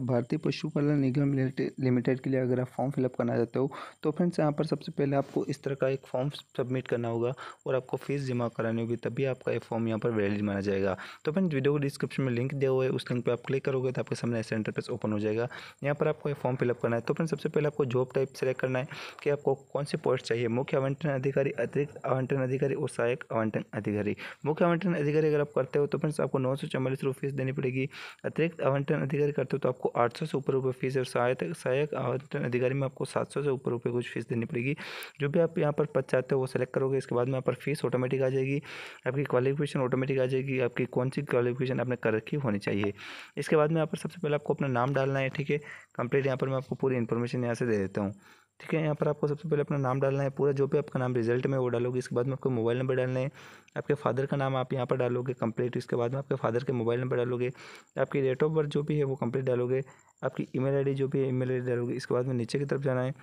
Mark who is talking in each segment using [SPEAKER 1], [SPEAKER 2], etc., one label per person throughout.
[SPEAKER 1] भारतीय पशुपालन निगम लिमिटेड के लिए अगर आप फॉर्म फिलअप करना चाहते हो तो फ्रेंड्स यहाँ पर सबसे पहले आपको इस तरह का एक फॉर्म सबमिट करना होगा और आपको फीस जमा करानी होगी तभी आपका ये फॉर्म यहाँ पर वैलिड माना जाएगा तो फ्रेंड्स वीडियो को डिस्क्रिप्शन में लिंक दिया हुआ है उस लिंक पर आप क्लिक करोगे तो आपके सामने ऐसे इंटरफेस ओपन हो जाएगा यहाँ पर आपको एक फॉर्म फिलअप करना है तो फ्रेंड सबसे पहले आपको जॉब टाइप सेलेक्ट करना है कि आपको कौन सी पोस्ट चाहिए मुख्य आवंटन अधिकारी अतिरिक्त आवंटन अधिकारी और सहायक आवंटन अधिकारी मुख्य आवंटन अधिकारी अगर आप करते हो तो फ्रेंड्स आपको नौ सौ चौवालीस रुपये फीस देनी पड़ेगी अतिरिक्त आवंटन अधिकारी करते हो तो आपको आपको आठ सौ से ऊपर रुपये फीस और सहायक सहायक अधिकारी में आपको सात सौ से ऊपर रुपये कुछ फीस देनी पड़ेगी जो भी आप यहाँ पर पद चाहते हो वो सेलेक्ट करोगे इसके बाद में यहाँ पर फीस ऑटोमेटिक आ जाएगी आपकी क्वालिफिकेशन ऑटोमेटिक आ जाएगी आपकी कौन सी क्वालिफिकेशन आपने कर रखी होनी चाहिए इसके बाद में यहाँ पर सबसे पहले आपको अपना नाम डालना है ठीक है कंप्लीट यहाँ पर मैं आपको पूरी इन्फॉर्मेशन यहाँ से दे देता हूँ ठीक है यहाँ पर आपको सबसे पहले अपना नाम डालना है पूरा जो भी आपका नाम रिजल्ट में वो डालोगे इसके बाद में आपको मोबाइल नंबर डालना है आपके फादर का नाम आप यहाँ पर डालोगे कंप्लीट इसके बाद में आपके फादर के मोबाइल नंबर डालोगे आपकी डेट ऑफ बर्थ जो भी है वो कंप्लीट डालोगे आपकी ई मेल जो भी है ई मेल डालोगे इसके बाद में नीचे की तरफ जाना है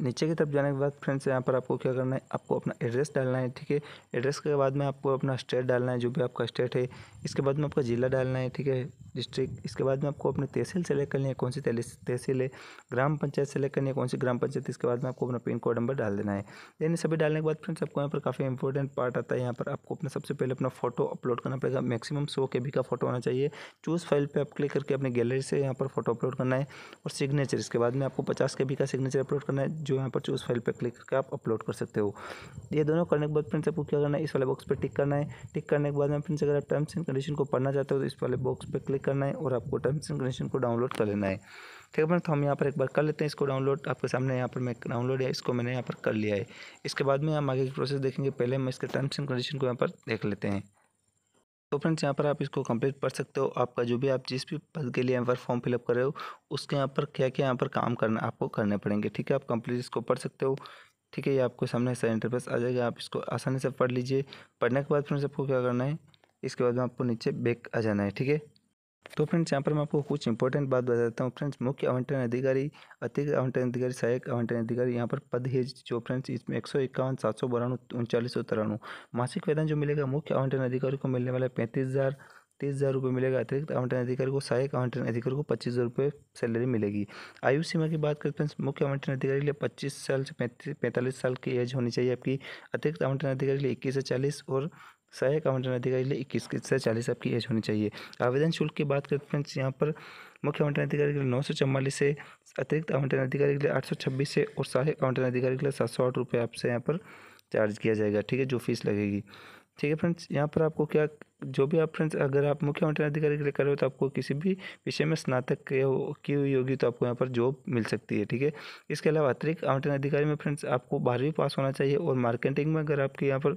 [SPEAKER 1] नीचे की तरफ जाने के बाद फ्रेंड्स यहाँ पर आपको क्या करना है आपको अपना एड्रेस डालना है ठीक है एड्रेस के बाद में आपको अपना स्टेट डालना है जो भी आपका स्टेट है इसके बाद में आपका ज़िला डालना है ठीक है डिस्ट्रिक्ट इसके बाद में आपको अपनी तहसील सेलेक्ट करनी है कौन सी तहसील है ग्राम पंचायत सेलेक्ट करनी है कौन सी ग्राम पंचायत इसके बाद में आपको अपना पिन कोड नंबर डाल देना है देन सभी डालने के बाद फ्रेंड्स आपको यहाँ पर काफ़ी इंपॉर्टेंट पार्ट आता है यहाँ पर आपको अपना सबसे पहले अपना फोटो अपलोड करना पड़ेगा मैक्सिमम सौ के का फोटो होना चाहिए चूज़ फाइल पर आप क्लिक करके अपनी गैलरी से यहाँ पर फोटो अपलोड करना है और सिग्नेचर इसके बाद में आपको पचास के का सिग्नेचर अपलोड करना है जो यहाँ पर चूज फाइल पर क्लिक करके आप अपलोड कर सकते हो ये दोनों करने के बाद फ्रेंड्स आपको क्या करना है इस वाले बॉक्स पर टिक करना है टिक करने के बाद में फ्रेंड्स अगर आप टर्म्स एंड कंडीशन को पढ़ना चाहते हो तो इस वाले बॉक्स पर क्लिक करना है और आपको टर्म्स एंड कंडीशन को डाउनलोड कर लेना है ठीक है फ्रेंड्स तो हम यहाँ पर एक बार कर लेते हैं इसको डाउनलोड आपके सामने यहाँ पर मैं डाउनलोड या इसको मैंने यहाँ पर कर लिया है इसके बाद में हम आगे की प्रोसेस देखेंगे पहले हम इसके टर्म्स एंड कंडीशन को यहाँ पर देख लेते हैं तो फ्रेंड्स यहाँ पर आप इसको कंप्लीट कर सकते हो आपका जो भी आप जिस भी पद के लिए यहाँ पर फॉर्म फिलअप कर रहे हो उसके यहाँ पर क्या क्या यहाँ पर काम करना आपको करने पड़ेंगे ठीक है आप कंप्लीट इसको पढ़ सकते हो ठीक है ये आपके सामने ऐसा इंटरफेस आ जाएगा आप इसको आसानी से पढ़ लीजिए पढ़ने के बाद फ्रेंड्स आपको क्या करना है इसके बाद में आपको नीचे बैक आ जाना है ठीक है तो फ्रेंड्स यहाँ पर मैं आपको कुछ इंपॉर्टेंट बात बताता हूँ फ्रेंड्स मुख्य आवंटन अधिकारी अतिरिक्त आवंटन अधिकारी सहायक आवंटन अधिकारी यहाँ पर पद है जो फ्रेंड्स इसमें एक सौ इक्यावन सात सौ बारानवे उनचालीस सौ तिरानु मासिक वेतन जो मिलेगा मुख्य आवंटन अधिकारी को मिलने वाला पैंतीस हज़ार तीस हज़ार रुपये मिलेगा अतिरिक्त आवंटन अधिकारी को सहायक आवंटन अधिकारी को पच्चीस हज़ार रुपये सैलरी मिलेगी आयु सीमा की बात करें फ्रेंड्स मुख्य आवंटन अधिकारी के लिए पच्चीस साल से पैंतीस पैंतालीस साल की एज होनी चाहिए आपकी अतिरिक्त आवंटन अधिकारी के लिए इक्कीस से चालीस और सहायक आवंटन अधिकारी लिए इक्कीस से चालीस आपकी एज होनी चाहिए आवेदन शुल्क की बात करते हैं यहाँ पर मुख्य आवंटन अधिकारी के लिए नौ सौ चौवालीस से अतिरिक्त आवंटन अधिकारी के लिए आठ सौ छब्बीस से और सहायक आवंटन अधिकारी के लिए सात सौ आठ रुपये आपसे यहाँ पर चार्ज किया जाएगा ठीक है जो फीस लगेगी ठीक है फ्रेंड्स यहाँ पर आपको क्या जो भी आप फ्रेंड्स अगर आप मुख्य आवंटन अधिकारी के लिए कर रहे हो तो आपको किसी भी विषय में स्नातक की हुई होगी तो आपको यहाँ पर जॉब मिल सकती है ठीक है इसके अलावा अतिरिक्त आवंटन अधिकारी में फ्रेंड्स आपको बारहवीं पास होना चाहिए और मार्केटिंग में अगर आपके यहाँ पर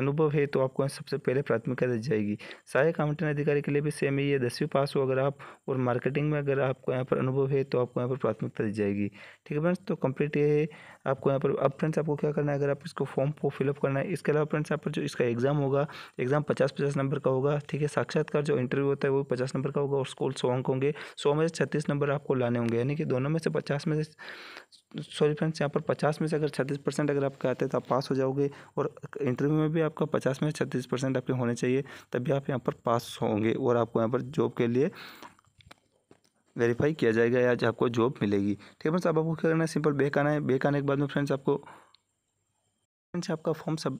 [SPEAKER 1] अनुभव है तो आपको सबसे पहले प्राथमिकता दी जाएगी सहायक आवंटन अधिकारी के लिए भी सेम ही है दसवीं पास हो अगर आप और मार्केटिंग में अगर आपको यहाँ पर अनुभव है तो आपको यहाँ पर प्राथमिकता दी जाएगी ठीक है फ्रेंड्स तो कंप्लीट ये है आपको यहाँ पर अब फ्रेंड्स आपको क्या करना है अगर आप इसको फॉर्म को फिलअप करना है इसके अलावा फ्रेंड्स यहाँ पर जो इसका एग्ज़ाम होगा एग्ज़ाम पचास पचास नंबर का होगा ठीक है साक्षात्कार जो इंटरव्यू होता है वो पचास नंबर का होगा और स्कूल सौ अंक होंगे सौ में से छत्तीस नंबर आपको लाने होंगे यानी कि दोनों में से पचास में से सॉरी फ्रेंड्स यहाँ पर पचास में से अगर छत्तीस परसेंट अगर आपके आते हैं तो आप पास हो जाओगे और इंटरव्यू में भी आपका पचास में से छत्तीस परसेंट आपके होने चाहिए तभी आप यहाँ पर पास होंगे और आपको यहाँ पर जॉब के लिए वेरीफाई किया जाएगा या आपको जॉब मिलेगी ठीक है फ्रेंड्स अब आपको क्या करना है सिंपल बेक आना है बेक आने के बाद में फ्रेंड्स आपको फ्रेंड्स आपका फॉर्म सब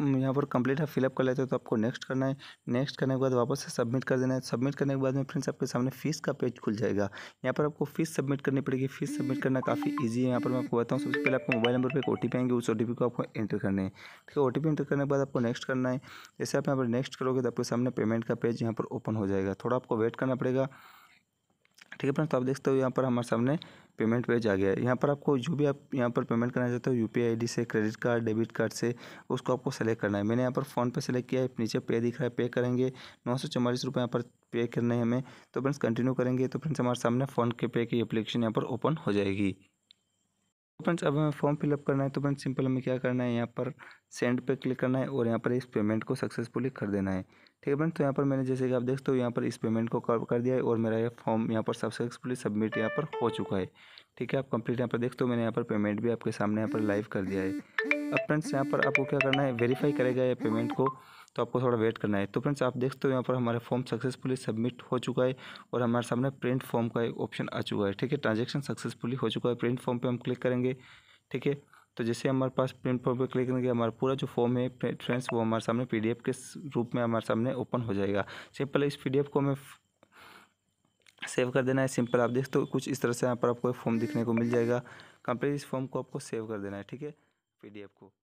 [SPEAKER 1] यहाँ पर कंप्लीट है फिलअप कर लेते हो तो आपको नेक्स्ट करना है नेक्स्ट करने के बाद वापस से सबमिट कर देना है सबमिट करने के बाद में फ्रेंड्स आपके सामने फीस का पेज खुल जाएगा यहाँ पर आपको फीस सबमिट करनी पड़ेगी फीस सबमिट करना काफ़ी ईजी है यहाँ पर मैं आपको बताऊँ सबसे पहले आपको मोबाइल नंबर पर एक ओ आएंगे उस ओ को आपको एंटर करना है ठीक है ओ एंटर करने के बाद आपको नेक्स्ट करना है जैसे आप यहाँ पर नेक्स्ट करोगे तो आपके सामने पेमेंट का पेज यहाँ पर ओपन हो जाएगा थोड़ा आपको वेट करना पड़ेगा ठीक है फ्रेंड्स तो आप देख सकते हो यहाँ पर हमारे सामने पेमेंट पेज आ गया है यहाँ पर आपको जो भी आप यहाँ पर पेमेंट करना चाहते हो यू पी से क्रेडिट कार्ड डेबिट कार्ड से उसको आपको सेलेक्ट करना है मैंने यहाँ पर फोन पे सेलेक्ट किया है नीचे पे दिख रहा है पे करेंगे नौ सौ चौवालीस रुपये यहाँ पर पे करने हैं हमें तो फ्रेंड्स कंटिन्यू करेंगे तो फ्रेंड्स हमारे सामने फ़ोन के पे की एप्लीकेशन यहाँ पर ओपन हो जाएगी तो फ्रेंड्स अब हमें फॉर्म फिलअप करना है तो फ्रेंड्स सिंपल हमें क्या करना है यहाँ पर सेंड पे क्लिक करना है और यहाँ पर इस पेमेंट को सक्सेसफुली कर देना है ठीक है फ्रेंड्स तो यहाँ पर मैंने जैसे कि आप देखते हो यहाँ पर इस पेमेंट को कर दिया है और मेरा ये फॉर्म यहाँ पर सक्सेसफुली सबमिट यहाँ पर हो चुका है ठीक है आप कंप्लीट यहाँ पर देखते हो मैंने यहाँ पर पेमेंट भी आपके सामने यहाँ पर लाइव कर दिया है अब फ्रेंड्स यहाँ पर आपको क्या करना है वेरीफाई करेगा ये पेमेंट को तो आपको थोड़ा वेट करना है तो फ्रेंड्स आप देखते हो यहाँ पर हमारा फॉर्म सक्सेसफुली सबमिट हो चुका है और हमारे सामने प्रिंट फॉर्म का एक ऑप्शन आ चुका है ठीक है ट्रांजेक्शन सक्सेसफुली हो चुका है प्रिंट फॉर्म पर हम क्लिक करेंगे ठीक है तो जैसे हमारे पास प्रिंट फॉर्म पर क्लिक करेंगे हमारा पूरा जो फॉर्म है फ्रेंड्स वो हमारे सामने पी के रूप में हमारे सामने ओपन हो जाएगा सिंपल इस पी को हमें सेव कर देना है सिंपल आप देख तो कुछ इस तरह से यहाँ पर आपको फॉर्म दिखने को मिल जाएगा कंप्लीट इस फॉर्म को आपको सेव कर देना है ठीक है पीडीएफ को